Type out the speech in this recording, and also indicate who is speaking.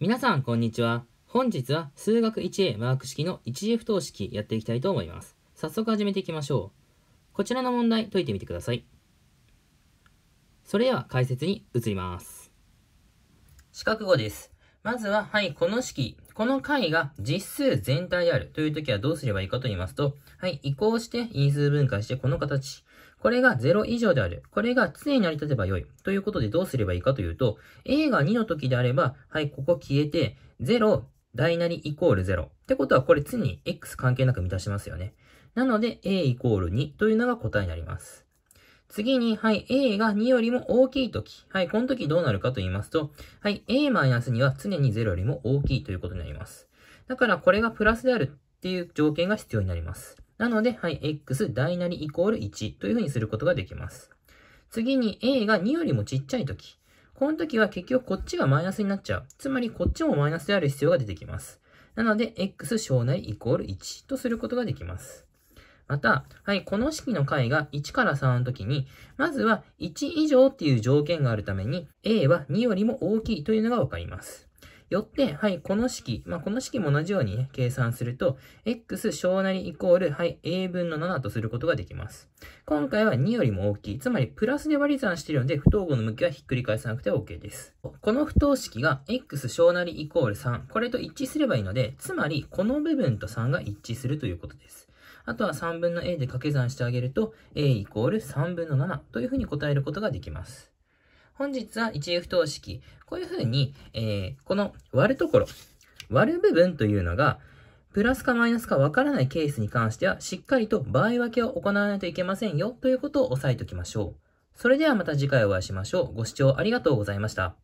Speaker 1: 皆さん、こんにちは。本日は数学 1A マーク式の一次不等式やっていきたいと思います。早速始めていきましょう。こちらの問題解いてみてください。それでは解説に移ります。四角語です。まずは、はい、この式、この解が実数全体であるというときはどうすればいいかと言いますと、はい、移行して因数分解してこの形。これが0以上である。これが常に成り立てばよい。ということでどうすればいいかというと、A が2のときであれば、はい、ここ消えて、0、大なりイコール0。ってことはこれ常に X 関係なく満たしますよね。なので、A イコール2というのが答えになります。次に、はい、A が2よりも大きいとき。はい、この時どうなるかと言いますと、はい、A-2 は常に0よりも大きいということになります。だから、これがプラスであるっていう条件が必要になります。なので、はい、x 大なりイコール1というふうにすることができます。次に a が2よりもちっちゃいとき。この時は結局こっちがマイナスになっちゃう。つまりこっちもマイナスである必要が出てきます。なので、x 小なりイコール1とすることができます。また、はい、この式の解が1から3の時に、まずは1以上っていう条件があるために、A は2よりも大きいというのがわかります。よって、はい、この式、まあ、この式も同じように、ね、計算すると、x 小なりイコール、はい、a 分の7とすることができます。今回は2よりも大きい、つまりプラスで割り算しているので、不等号の向きはひっくり返さなくて OK です。この不等式が x 小なりイコール3、これと一致すればいいので、つまりこの部分と3が一致するということです。あとは3分の a で掛け算してあげると、a イコール3分の7というふうに答えることができます。本日は 1F 等式。こういうふうに、えー、この割るところ、割る部分というのが、プラスかマイナスかわからないケースに関しては、しっかりと場合分けを行わないといけませんよということを押さえておきましょう。それではまた次回お会いしましょう。ご視聴ありがとうございました。